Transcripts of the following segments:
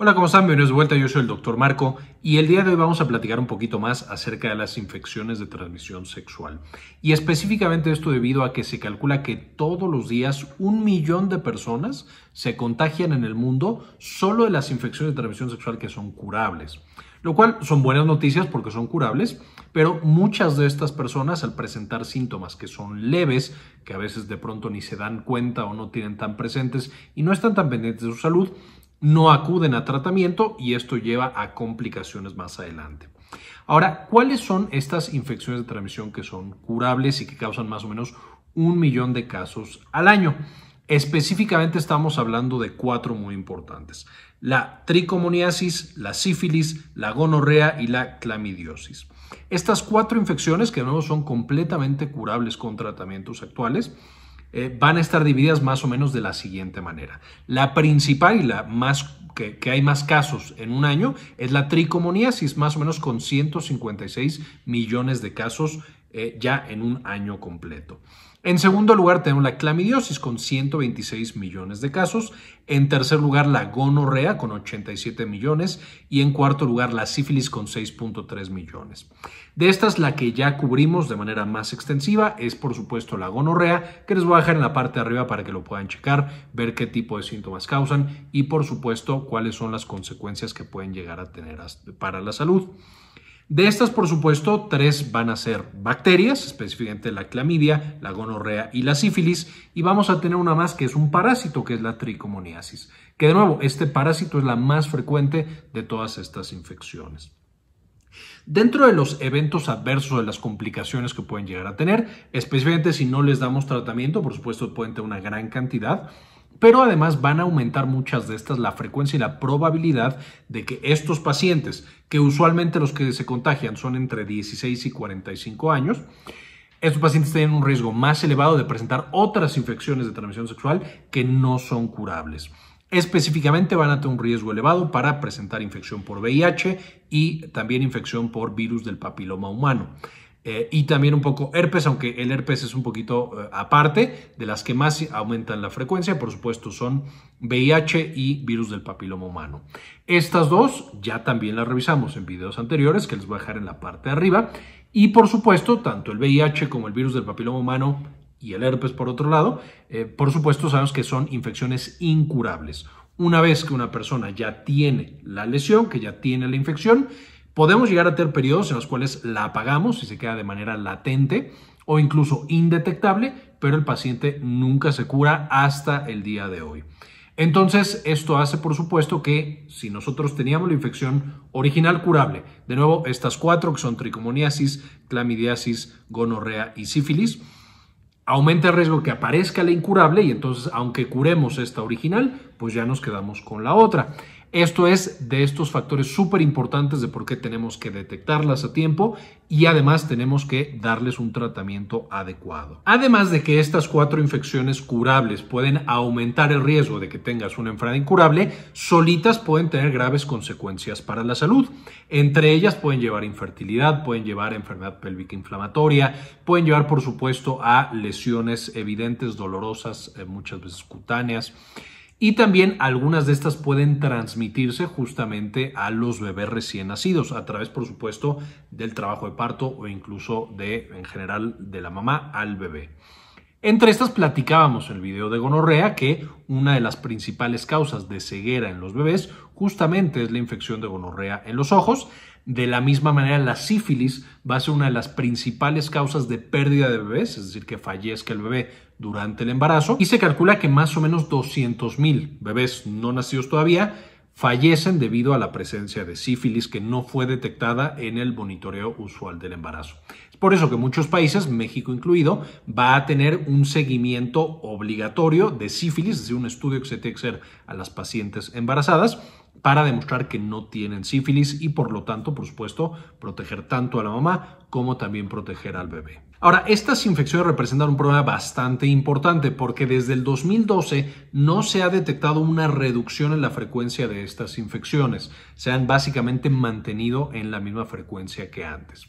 Hola, ¿cómo están? Bienvenidos de vuelta. Yo soy el doctor Marco y el día de hoy vamos a platicar un poquito más acerca de las infecciones de transmisión sexual. Y específicamente esto debido a que se calcula que todos los días un millón de personas se contagian en el mundo solo de las infecciones de transmisión sexual que son curables. Lo cual son buenas noticias porque son curables, pero muchas de estas personas al presentar síntomas que son leves, que a veces de pronto ni se dan cuenta o no tienen tan presentes y no están tan pendientes de su salud, no acuden a tratamiento y esto lleva a complicaciones más adelante. Ahora, ¿cuáles son estas infecciones de transmisión que son curables y que causan más o menos un millón de casos al año? Específicamente estamos hablando de cuatro muy importantes. La tricomoniasis, la sífilis, la gonorrea y la clamidiosis. Estas cuatro infecciones que no son completamente curables con tratamientos actuales eh, van a estar divididas más o menos de la siguiente manera. La principal y la más que, que hay más casos en un año es la tricomoniasis, más o menos con 156 millones de casos eh, ya en un año completo. En segundo lugar tenemos la clamidiosis con 126 millones de casos. En tercer lugar la gonorrea con 87 millones. Y en cuarto lugar la sífilis con 6.3 millones. De estas la que ya cubrimos de manera más extensiva es por supuesto la gonorrea que les voy a dejar en la parte de arriba para que lo puedan checar, ver qué tipo de síntomas causan y por supuesto cuáles son las consecuencias que pueden llegar a tener para la salud. De estas, por supuesto, tres van a ser bacterias, específicamente la clamidia, la gonorrea y la sífilis, y vamos a tener una más que es un parásito, que es la tricomoniasis, que de nuevo, este parásito es la más frecuente de todas estas infecciones. Dentro de los eventos adversos, de las complicaciones que pueden llegar a tener, especialmente si no les damos tratamiento, por supuesto pueden tener una gran cantidad, pero además van a aumentar muchas de estas la frecuencia y la probabilidad de que estos pacientes, que usualmente los que se contagian son entre 16 y 45 años, estos pacientes tienen un riesgo más elevado de presentar otras infecciones de transmisión sexual que no son curables. Específicamente van a tener un riesgo elevado para presentar infección por VIH y también infección por virus del papiloma humano. Eh, y también un poco herpes, aunque el herpes es un poquito eh, aparte, de las que más aumentan la frecuencia, por supuesto, son VIH y virus del papiloma humano. Estas dos ya también las revisamos en videos anteriores, que les voy a dejar en la parte de arriba. Y por supuesto, tanto el VIH como el virus del papiloma humano y el herpes por otro lado, eh, por supuesto sabemos que son infecciones incurables. Una vez que una persona ya tiene la lesión, que ya tiene la infección, Podemos llegar a tener periodos en los cuales la apagamos y se queda de manera latente o incluso indetectable, pero el paciente nunca se cura hasta el día de hoy. Entonces, esto hace, por supuesto, que si nosotros teníamos la infección original curable, de nuevo, estas cuatro que son tricomoniasis, clamidiasis, gonorrea y sífilis, aumenta el riesgo que aparezca la incurable y entonces, aunque curemos esta original, pues ya nos quedamos con la otra. Esto es de estos factores súper importantes de por qué tenemos que detectarlas a tiempo y además tenemos que darles un tratamiento adecuado. Además de que estas cuatro infecciones curables pueden aumentar el riesgo de que tengas una enfermedad incurable, solitas pueden tener graves consecuencias para la salud. Entre ellas pueden llevar infertilidad, pueden llevar enfermedad pélvica inflamatoria, pueden llevar por supuesto a lesiones evidentes, dolorosas, eh, muchas veces cutáneas. Y también algunas de estas pueden transmitirse justamente a los bebés recién nacidos, a través, por supuesto, del trabajo de parto o incluso de, en general, de la mamá al bebé. Entre estas platicábamos en el video de gonorrea que una de las principales causas de ceguera en los bebés justamente es la infección de gonorrea en los ojos. De la misma manera, la sífilis va a ser una de las principales causas de pérdida de bebés, es decir, que fallezca el bebé durante el embarazo. Y se calcula que más o menos 200.000 bebés no nacidos todavía fallecen debido a la presencia de sífilis que no fue detectada en el monitoreo usual del embarazo. Es por eso que muchos países, México incluido, va a tener un seguimiento obligatorio de sífilis, es decir, un estudio que se tiene que hacer a las pacientes embarazadas para demostrar que no tienen sífilis y por lo tanto, por supuesto, proteger tanto a la mamá como también proteger al bebé. Ahora, estas infecciones representan un problema bastante importante porque desde el 2012 no se ha detectado una reducción en la frecuencia de estas infecciones. Se han básicamente mantenido en la misma frecuencia que antes.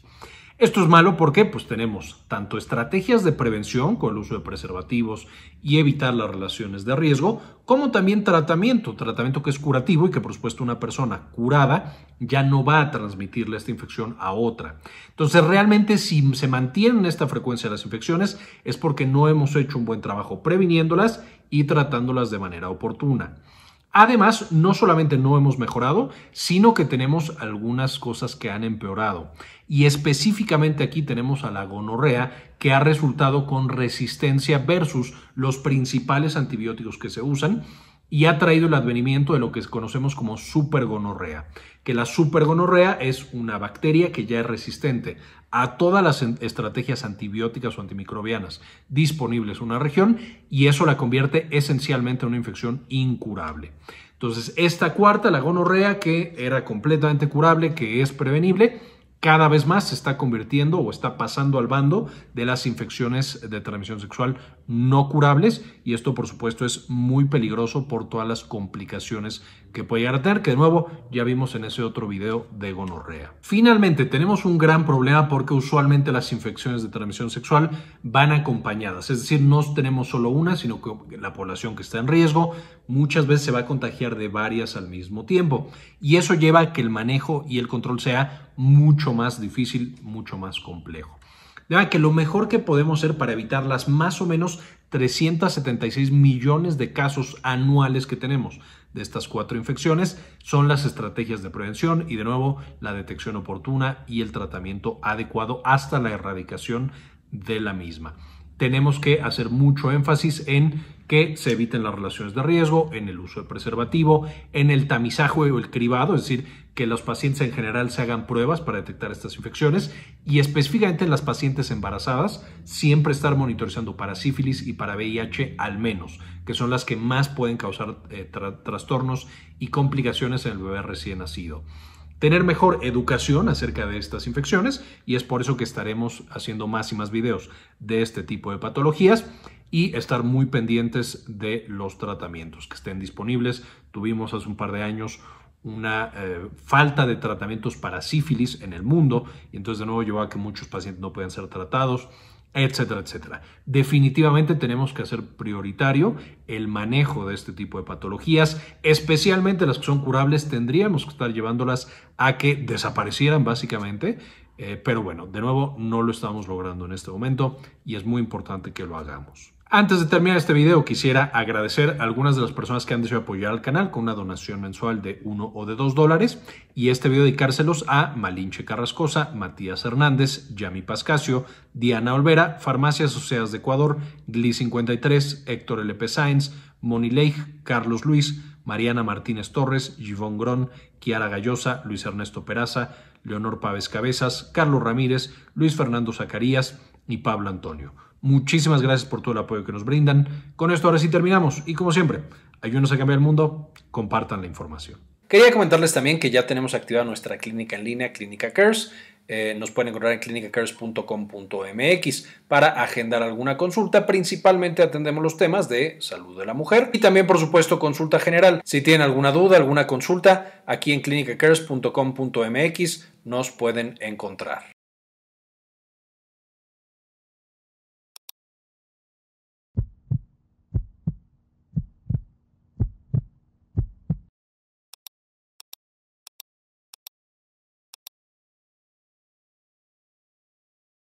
Esto es malo porque pues, tenemos tanto estrategias de prevención con el uso de preservativos y evitar las relaciones de riesgo, como también tratamiento, tratamiento que es curativo y que por supuesto una persona curada ya no va a transmitirle esta infección a otra. Entonces realmente si se mantienen esta frecuencia de las infecciones es porque no hemos hecho un buen trabajo previniéndolas y tratándolas de manera oportuna. Además, no solamente no hemos mejorado, sino que tenemos algunas cosas que han empeorado. Y específicamente aquí tenemos a la gonorrea, que ha resultado con resistencia versus los principales antibióticos que se usan y ha traído el advenimiento de lo que conocemos como supergonorrea, que la supergonorrea es una bacteria que ya es resistente a todas las estrategias antibióticas o antimicrobianas disponibles en una región y eso la convierte esencialmente en una infección incurable. Entonces, esta cuarta, la gonorrea, que era completamente curable, que es prevenible, cada vez más se está convirtiendo o está pasando al bando de las infecciones de transmisión sexual no curables y esto por supuesto es muy peligroso por todas las complicaciones que puede llegar a tener, que de nuevo ya vimos en ese otro video de gonorrea. Finalmente, tenemos un gran problema porque usualmente las infecciones de transmisión sexual van acompañadas, es decir, no tenemos solo una, sino que la población que está en riesgo muchas veces se va a contagiar de varias al mismo tiempo y eso lleva a que el manejo y el control sea mucho más difícil, mucho más complejo que lo mejor que podemos hacer para evitar las más o menos 376 millones de casos anuales que tenemos de estas cuatro infecciones son las estrategias de prevención y de nuevo la detección oportuna y el tratamiento adecuado hasta la erradicación de la misma tenemos que hacer mucho énfasis en que se eviten las relaciones de riesgo, en el uso de preservativo, en el tamizaje o el cribado, es decir, que los pacientes en general se hagan pruebas para detectar estas infecciones y específicamente en las pacientes embarazadas, siempre estar monitorizando para sífilis y para VIH al menos, que son las que más pueden causar eh, trastornos y complicaciones en el bebé recién nacido tener mejor educación acerca de estas infecciones y es por eso que estaremos haciendo más y más videos de este tipo de patologías y estar muy pendientes de los tratamientos que estén disponibles. Tuvimos hace un par de años una eh, falta de tratamientos para sífilis en el mundo y entonces de nuevo lleva a que muchos pacientes no pueden ser tratados etcétera, etcétera. Definitivamente tenemos que hacer prioritario el manejo de este tipo de patologías, especialmente las que son curables, tendríamos que estar llevándolas a que desaparecieran básicamente, eh, pero bueno, de nuevo no lo estamos logrando en este momento y es muy importante que lo hagamos. Antes de terminar este video, quisiera agradecer a algunas de las personas que han decidido apoyar al canal con una donación mensual de 1 o de 2 dólares y este video dedicárselos a Malinche Carrascosa, Matías Hernández, Yami Pascasio, Diana Olvera, Farmacias Oseas de Ecuador, Gli 53, Héctor L.P. Sáenz, Moni Leigh, Carlos Luis, Mariana Martínez Torres, Yvonne Grón, Kiara Gallosa, Luis Ernesto Peraza, Leonor Pávez Cabezas, Carlos Ramírez, Luis Fernando Zacarías y Pablo Antonio. Muchísimas gracias por todo el apoyo que nos brindan. Con esto ahora sí terminamos y como siempre, ayúdenos a cambiar el mundo, compartan la información. Quería comentarles también que ya tenemos activada nuestra clínica en línea, Clínica Cares. Eh, nos pueden encontrar en clinicacares.com.mx para agendar alguna consulta. Principalmente atendemos los temas de salud de la mujer y también, por supuesto, consulta general. Si tienen alguna duda, alguna consulta, aquí en clinicacares.com.mx nos pueden encontrar.